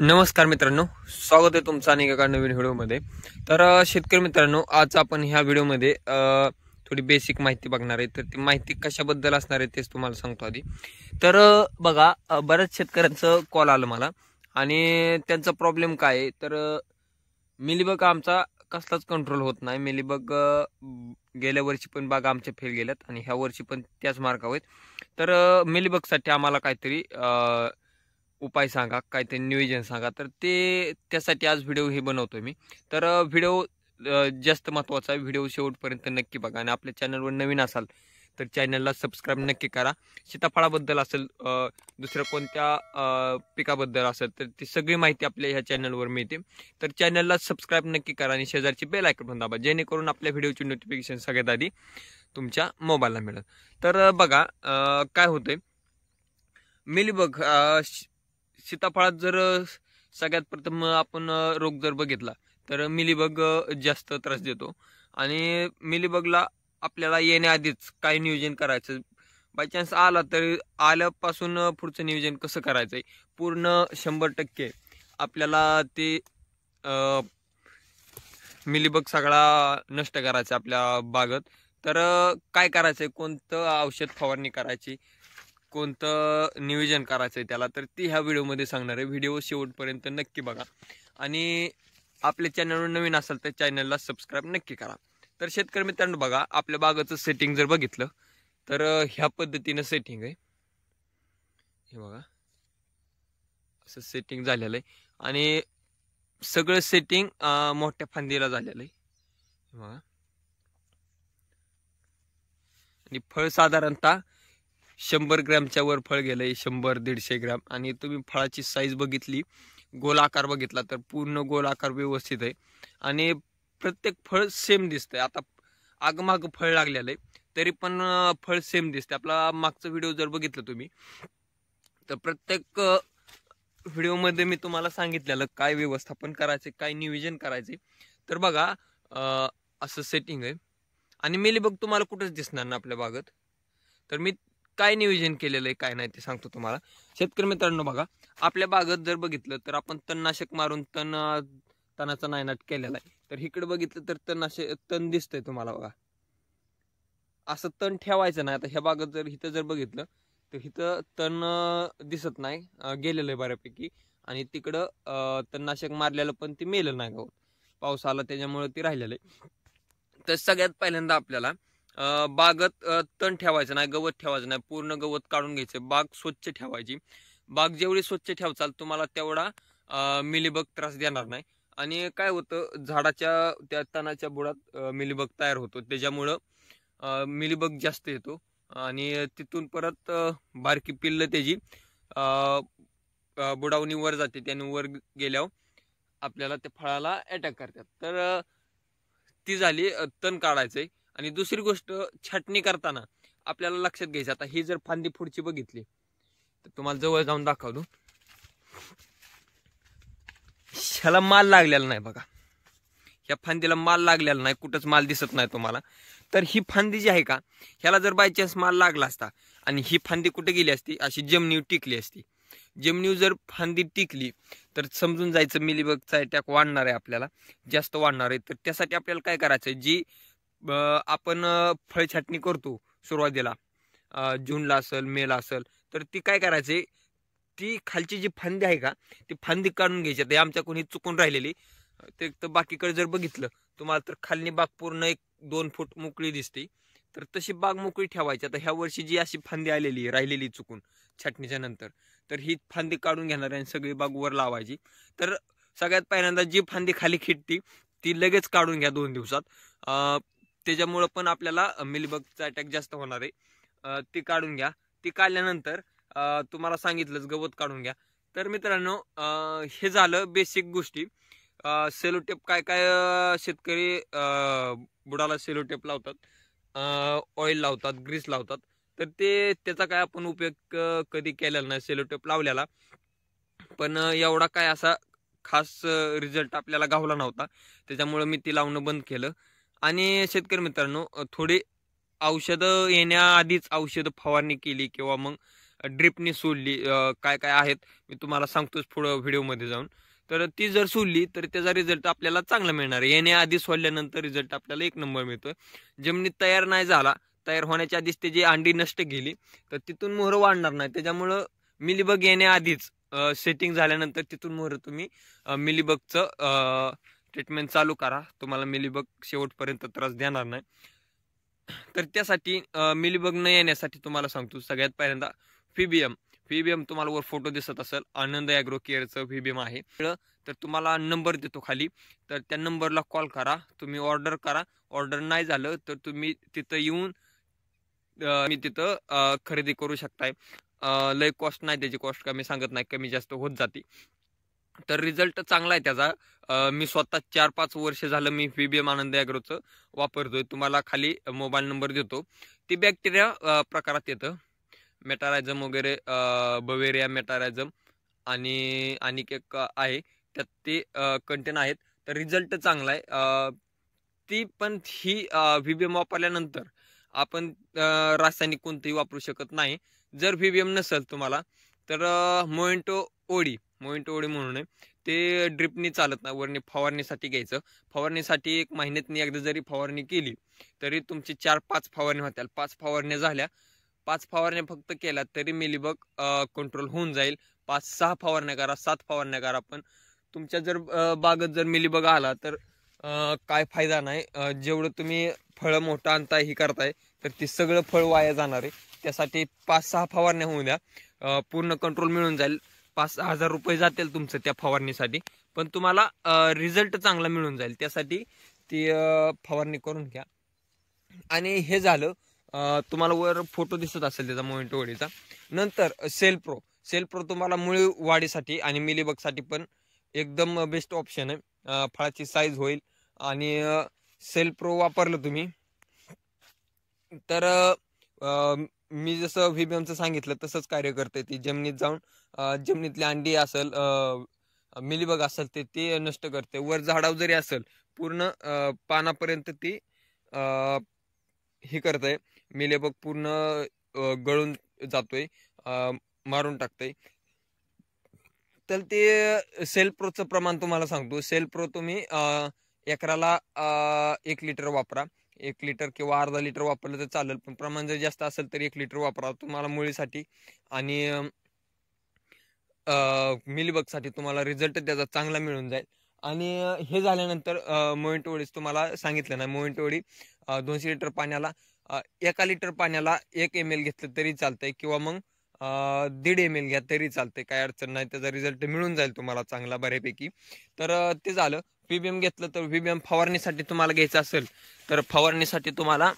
नमस्कार मित्रांनो स्वागत आहे तुमचं आणि एका नवीन व्हिडिओमध्ये तर शेतकरी मित्रांनो आज आपण ह्या व्हिडिओमध्ये थोडी बेसिक माहिती बघणार आहे तर ती माहिती कशाबद्दल असणार आहे तेच तुम्हाला सांगतो आधी तर बघा बऱ्याच शेतकऱ्यांचं कॉल आलं मला आणि त्यांचा प्रॉब्लेम काय आहे तर मिलीबग आमचा कसलाच कंट्रोल होत नाही मिलीबग गेल्या वर्षी पण बाग आमच्या फेल गेल्यात आणि ह्या वर्षी पण त्याच मार्गावर आहेत तर मिलीबगसाठी आम्हाला काहीतरी उपाय सांगा काय ते नियोजन सांगा तर ते त्यासाठी आज व्हिडिओ हे बनवतो मी तर व्हिडिओ जास्त महत्त्वाचा आहे व्हिडिओ शेवटपर्यंत नक्की बघा आणि आपल्या चॅनलवर नवीन असाल तर चॅनलला सबस्क्राईब नक्की करा सीताफळाबद्दल असेल दुसऱ्या कोणत्या पिकाबद्दल असेल तर ती सगळी माहिती आपल्या ह्या चॅनलवर मिळते तर चॅनलला सबस्क्राईब नक्की करा आणि शेजारची बेल आयकॉन पण दाबा जेणेकरून आपल्या व्हिडिओची नोटिफिकेशन सगळ्यात आधी तुमच्या मोबाईलला मिळेल तर बघा काय होतंय मिलीबग सीताफळात जर सगळ्यात प्रथम आपण रोग जर बघितला तर मिलीबग जास्त त्रास देतो आणि मिलीबगला आपल्याला येण्याआधीच काय नियोजन करायचं बाय चान्स आला तरी आल्यापासून पुढचं नियोजन कसं करायचंय पूर्ण शंभर टक्के आपल्याला ते मिलीबग सगळा नष्ट करायचा आपल्या बागत तर काय करायचंय कोणतं औषध फवारणी करायची कोणतं नियोजन करायचं आहे त्याला तर ती ह्या व्हिडिओमध्ये सांगणार आहे व्हिडिओ शेवटपर्यंत नक्की बघा आणि आपल्या चॅनलवर नवीन असाल तर चॅनलला सबस्क्राईब नक्की करा तर शेतकरी मित्रांनो बघा आपल्या बागाचं सेटिंग जर बघितलं तर ह्या पद्धतीनं सेटिंग आहे हे बघा असं सेटिंग झालेलं आहे आणि सगळं सेटिंग मोठ्या फांदीला झालेलं आहे हे बघा आणि फळ साधारणतः शंभर ग्रॅमच्या वर फळ गेलंय शंभर दीडशे ग्रॅम आणि तुम्ही फळाची साईज बघितली गोल आकार बघितला तर पूर्ण गोल आकार व्यवस्थित आहे आणि प्रत्येक फळ सेम दिसतंय आता आगमाग फळ लागलेलं आहे तरी पण फळ सेम दिसतंय आपला मागचा व्हिडिओ जर बघितलं तुम्ही तर प्रत्येक व्हिडिओमध्ये मी तुम्हाला सांगितलेलं काय व्यवस्थापन करायचे काय नियोजन करायचे तर बघा असं सेटिंग आहे आणि बघ तुम्हाला कुठंच दिसणार ना आपल्या बागत तर मी काय नियोजन केलेलं आहे काय नाही ते सांगतो तुम्हाला शेतकरी मित्रांनो बघा आपल्या बागेत जर बघितलं तर आपण तणनाशक मारून तण तणाचा नायनाट केलेला आहे तर इकडे बघितलं तर तणनाशक तण दिसतंय तुम्हाला बघा असं तण ठेवायचं नाही आता ह्या बागेत जर इथं जर बघितलं तर इथं तण दिसत नाही गेलेलं आहे बऱ्यापैकी आणि तिकडं तणनाशक मारलेलं पण ते मेलं नाही गवत पाऊस आला त्याच्यामुळे ते राहिलेलं आहे तर सगळ्यात पहिल्यांदा आपल्याला बागत तण ठेवायचं नाही गवत ठेवायचं नाही पूर्ण गवत काढून घ्यायचं बाग स्वच्छ ठेवायची बाग जेवढी स्वच्छ ठेवचाल तुम्हाला तेवढा मिलीबग त्रास देणार नाही आणि काय होतं झाडाच्या त्या तणाच्या बुडात मिलीबग तयार होतो त्याच्यामुळं मिलीबग जास्त येतो आणि तिथून परत बारकी पिल्ल त्याची बुडावणी वर जाते त्याने वर गेल्यावर आपल्याला त्या फळाला अटॅक करतात तर ती झाली तण काढायचंय आणि दुसरी गोष्ट छाटणी करताना आपल्याला लक्षात घ्यायचं आता ही जर फांदी पुढची बघितली तर तुम्हाला जवळ जाऊन दाखवतो ह्याला माल लागलेला नाही बघा ह्या फांदीला माल लागलेला नाही कुठंच माल दिसत नाही तुम्हाला तर ही फांदी जी आहे का ह्याला जर बाय चान्स माल लागला असता आणि ही फांदी कुठे गेली असती अशी जमनीव टिकली असती जमनीव जर फांदी टिकली तर समजून जायचं मिलीबगचा अटॅक वाढणार आहे आपल्याला जास्त वाढणार आहे तर त्यासाठी आपल्याला काय करायचं जी आपण फळ छाटणी करतो सुरुवातीला जूनला असेल मेला असेल तर ती काय करायची ती खालची जी फांदी आहे का ती फांदी काढून घ्यायची आता आमच्याकडून ही चुकून राहिलेली ते तर बाकीकडे जर बघितलं तुम्हाला तर खालनी बाग पूर्ण एक दोन फूट मोकळी दिसते तर तशी बाग मोकळी ठेवायची आता ह्या वर्षी जी अशी फांदी आलेली राहिलेली चुकून छाटणीच्या नंतर तर ही फांदी काढून घेणार आणि सगळी बाग वर लावायची तर सगळ्यात पहिल्यांदा जी फांदी खाली खिटती ती लगेच काढून घ्या दोन दिवसात त्याच्यामुळं पण आपल्याला मिलीबगचा अटॅक जास्त होणार आहे ती काढून घ्या ती काढल्यानंतर तुम्हाला सांगितलंच गवत काढून घ्या तर मित्रांनो हे झालं बेसिक गोष्टी सेलो टेप काय काय शेतकरी बुडाला सेलो टेप लावतात ऑइल लावतात ग्रीस लावतात तर ते त्याचा काय आपण उपयोग कधी केलेला नाही सेलो टेप लावलेला पण एवढा काय असा खास रिझल्ट आपल्याला गावला नव्हता त्याच्यामुळं मी ती लावणं बंद केलं आणि शेतकरी मित्रांनो थोडी औषधं येण्याआधीच औषधं फवारणी केली किंवा मग ड्रिपनी सोडली काय काय आहेत मी तुम्हाला सांगतोच पुढं व्हिडिओमध्ये जाऊन तर ती जर सोडली तर त्याचा रिझल्ट आपल्याला चांगला मिळणार आहे येण्याआधी सोडल्यानंतर रिझल्ट आपल्याला एक नंबर मिळतोय जमिनीत तयार नाही झाला तयार होण्याच्या आधीच त्याची अंडी नष्ट केली तर तिथून मोहर वाढणार नाही त्याच्यामुळं मिलीबग येण्याआधीच सेटिंग झाल्यानंतर तिथून मोहर तुम्ही मिलीबगचं ट्रीटमेंट चालू करा तुम्हाला मिलीबग शेवटपर्यंत त्रास देणार नाही तर त्यासाठी मिलीबग न येण्यासाठी तुम्हाला सांगतो सगळ्यात पहिल्यांदा फीबीएम फीबीएम तुम्हाला वर फोटो दिसत असेल आनंद ॲग्रो केअरचं फीबीएम आहे तर तुम्हाला नंबर देतो खाली तर त्या नंबरला कॉल करा तुम्ही ऑर्डर करा ऑर्डर नाही झालं तर तुम्ही तिथं येऊन मी तिथं खरेदी करू शकताय लय कॉस्ट नाही त्याची कॉस्ट कमी सांगत नाही कमी जास्त होत जाते तर रिझल्ट चांगला आहे त्याचा मी स्वतः चार पाच वर्ष झालं मी व्हीबीएम आनंद ॲग्रोचं वापरतोय तुम्हाला खाली मोबाईल नंबर देतो ती बॅक्टेरिया प्रकारात येतं मेटारायझम वगैरे बवेरिया मेटारायझम आणि आणिक एक आहे त्यात ते कंटेन आहेत तर रिझल्ट चांगला आहे ती पण ही व्हीबीएम वापरल्यानंतर आपण रासायनिक कोणतंही वापरू शकत नाही जर व्हीबीएम नसेल तुम्हाला तर मोएंटो ओडी टोळी म्हणून ते ड्रिपनी चालत नाही वरणी फवारणीसाठी घ्यायचं फवारणीसाठी एक महिन्यातनी एकदा जरी फवारणी केली तरी तुमची चार पाच फवारणी होत्या पाच फवारण्या झाल्या पाच फवारण्या फक्त केल्या तरी मिलीबग कंट्रोल होऊन जाईल पाच सहा फवारण्या करा सात फवारण्या करा पण तुमच्या जर बागत जर मिलीबग आला तर काय फायदा नाही जेवढं तुम्ही फळं मोठं आणताय ही करताय तर ती सगळं फळ वाया जाणार आहे त्यासाठी पाच सहा फवारण्या होऊ द्या पूर्ण कंट्रोल मिळून जाईल पाच हजार रुपये जातील तुमचं त्या फवारणीसाठी पण तुम्हाला रिझल्ट चांगला मिळून जाईल त्यासाठी ती फवारणी करून घ्या आणि हे झालं तुम्हाला वर फोटो दिसत असेल त्याचा मोमेंटो वडीचा नंतर सेल प्रो सेल प्रो तुम्हाला मुळी वाढीसाठी आणि मिलीबगसाठी पण एकदम बेस्ट ऑप्शन आहे फळाची साईज होईल आणि सेल प्रो वापरलं तुम्ही तर मी जसं व्हीबीएमचं सांगितलं तसंच कार्य करते ती जमिनीत जाऊन जमिनीतले अंडी असेल मिलीबग असेल ते ते नष्ट करते वर झाडाव जरी असेल पूर्ण पानापर्यंत ती हे करते मिलीबग पूर्ण गळून जातोय मारून टाकतंय तर ते सेल प्रोचं प्रमाण तुम्हाला सांगतो सेल प्रो तुम्ही एकराला एक लिटर वापरा एक लिटर किंवा अर्धा लिटर वापरलं तर चालेल पण प्रमाण जर जास्त असेल तर एक लिटर वापरा तुम्हाला मुळीसाठी आणि मिलीबगसाठी तुम्हाला रिझल्ट त्याचा चांगला मिळून जाईल आणि हे झाल्यानंतर मोविंटोळीस तुम्हाला सांगितलं ना मोविंटोळी दोनशे लिटर पाण्याला एका लिटर पाण्याला एक एम एल घेतलं तरी चालतंय किंवा मग दीड एम एल घ्या तरी चालतंय काय अडचण नाही त्याचा रिझल्ट मिळून जाईल तुम्हाला चांगला बऱ्यापैकी तर ते झालं व्हीबीएम घेतलं तर व्हीबीएम फवारणीसाठी तुम्हाला घ्यायचं असेल तर फवारणीसाठी तुम्हाला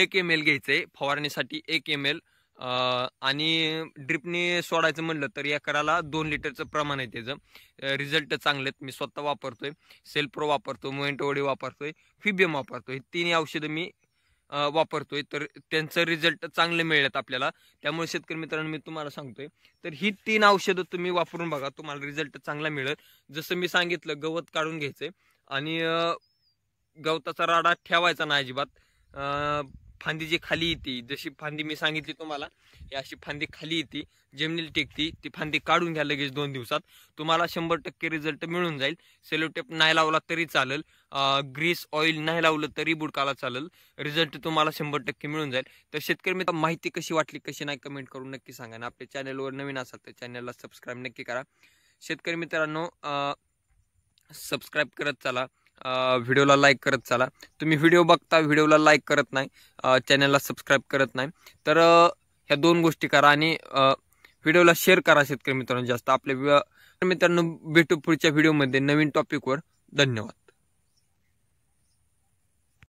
एक एम एल घ्यायचं आहे फवारणीसाठी एक एम एल आणि ड्रिपने सोडायचं म्हणलं तर या कराला दोन लिटरचं प्रमाण आहे त्याचं रिझल्ट चांगले आहेत मी स्वतः वापरतोय सेल्प्रो वापरतो मोएंटोडी वापरतोय फिबियम वापरतोय तीन औषधं मी वापरतोय तर त्यांचं रिझल्ट चांगले मिळत आपल्याला त्यामुळे शेतकरी मित्रांनो मी तुम्हाला सांगतोय तर ही तीन औषधं तुम्ही वापरून बघा तुम्हाला रिझल्ट चांगला मिळत जसं मी सांगितलं गवत काढून घ्यायचंय आणि गवताचा राडा ठेवायचा ना अजिबात फांदी जी खाली येते जशी फांदी मी सांगितली तुम्हाला ही अशी फांदी खाली येते जमिनीला टेकती ती फांदी काढून घ्या लगेच दोन दिवसात तुम्हाला शंभर टक्के रिझल्ट मिळून जाईल टेप नाही लावला तरी चालेल ग्रीस ऑइल नाही लावलं तरी बुडकाला चालेल रिझल्ट तुम्हाला शंभर टक्के मिळून जाईल तर शेतकरी मित्र माहिती कशी वाटली कशी नाही कमेंट करून नक्की सांगा आणि आपल्या चॅनलवर नवीन असाल तर चॅनलला सबस्क्राईब नक्की करा शेतकरी मित्रांनो सबस्क्राईब करत चला व्हिडिओला लाईक करत चाला तुम्ही व्हिडिओ बघता व्हिडिओला लाईक करत नाही चॅनलला सबस्क्राईब करत नाही तर ह्या दोन गोष्टी करा आणि व्हिडिओला शेअर करा शेतकरी मित्रांनो जास्त आपल्या मित्रांनो भेटू पुढच्या व्हिडिओमध्ये नवीन टॉपिकवर धन्यवाद